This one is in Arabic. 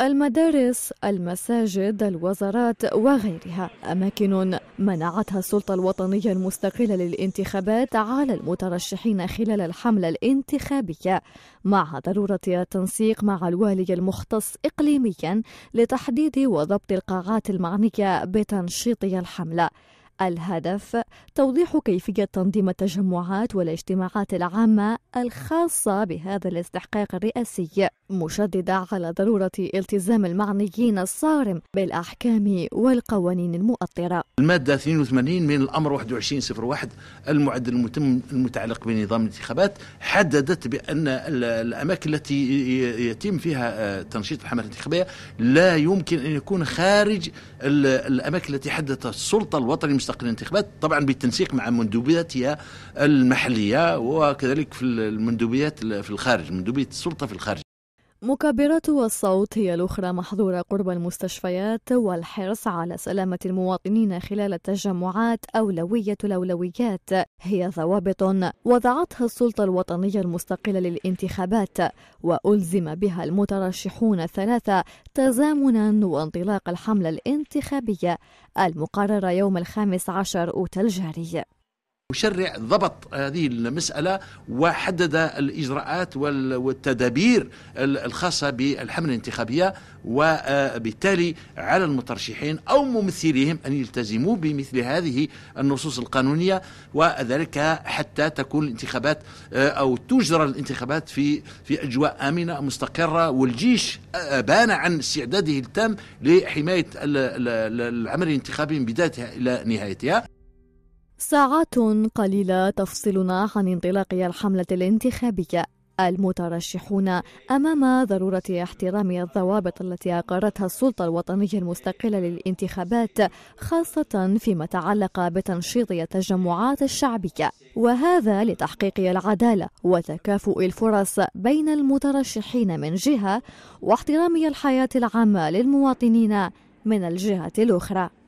المدارس المساجد الوزارات وغيرها أماكن منعتها السلطة الوطنية المستقلة للانتخابات على المترشحين خلال الحملة الانتخابية مع ضرورة التنسيق مع الوالي المختص إقليميا لتحديد وضبط القاعات المعنية بتنشيط الحملة الهدف توضيح كيفية تنظيم التجمعات والاجتماعات العامة الخاصة بهذا الاستحقاق الرئاسي مشددة على ضرورة التزام المعنيين الصارم بالأحكام والقوانين المؤطرة المادة 82 من الأمر 2101 المعدل المتم المتعلق بنظام الانتخابات حددت بأن الأماكن التي يتم فيها آه، تنشيط الحملة الانتخابية لا يمكن أن يكون خارج الأماكن التي حددتها السلطة الوطنية مستقل الانتخابات طبعا بالتنسيق مع مندوبياتها المحليه وكذلك في المندوبيات في الخارج مندوبيه السلطه في الخارج مكبرات الصوت هي الأخرى محظورة قرب المستشفيات والحرص على سلامة المواطنين خلال التجمعات أولوية الأولويات هي ضوابط وضعتها السلطة الوطنية المستقلة للانتخابات وألزم بها المترشحون الثلاثة تزامنا وانطلاق الحملة الانتخابية المقررة يوم الخامس عشر أوت الجاري مشرع ضبط هذه المسألة وحدد الإجراءات والتدابير الخاصة بالحملة الانتخابية وبالتالي على المترشحين أو ممثليهم أن يلتزموا بمثل هذه النصوص القانونية وذلك حتى تكون الانتخابات آه، أو تجرى الانتخابات في في أجواء آمنة مستقرة والجيش آه، بان عن استعداده التام لحماية العمل الانتخابي من بدايتها إلى نهايتها ساعات قليلة تفصلنا عن انطلاق الحملة الانتخابية المترشحون امام ضروره احترام الضوابط التي اقرتها السلطه الوطنيه المستقله للانتخابات خاصه فيما تعلق بتنشيط التجمعات الشعبيه وهذا لتحقيق العداله وتكافؤ الفرص بين المترشحين من جهه واحترام الحياه العامه للمواطنين من الجهه الاخرى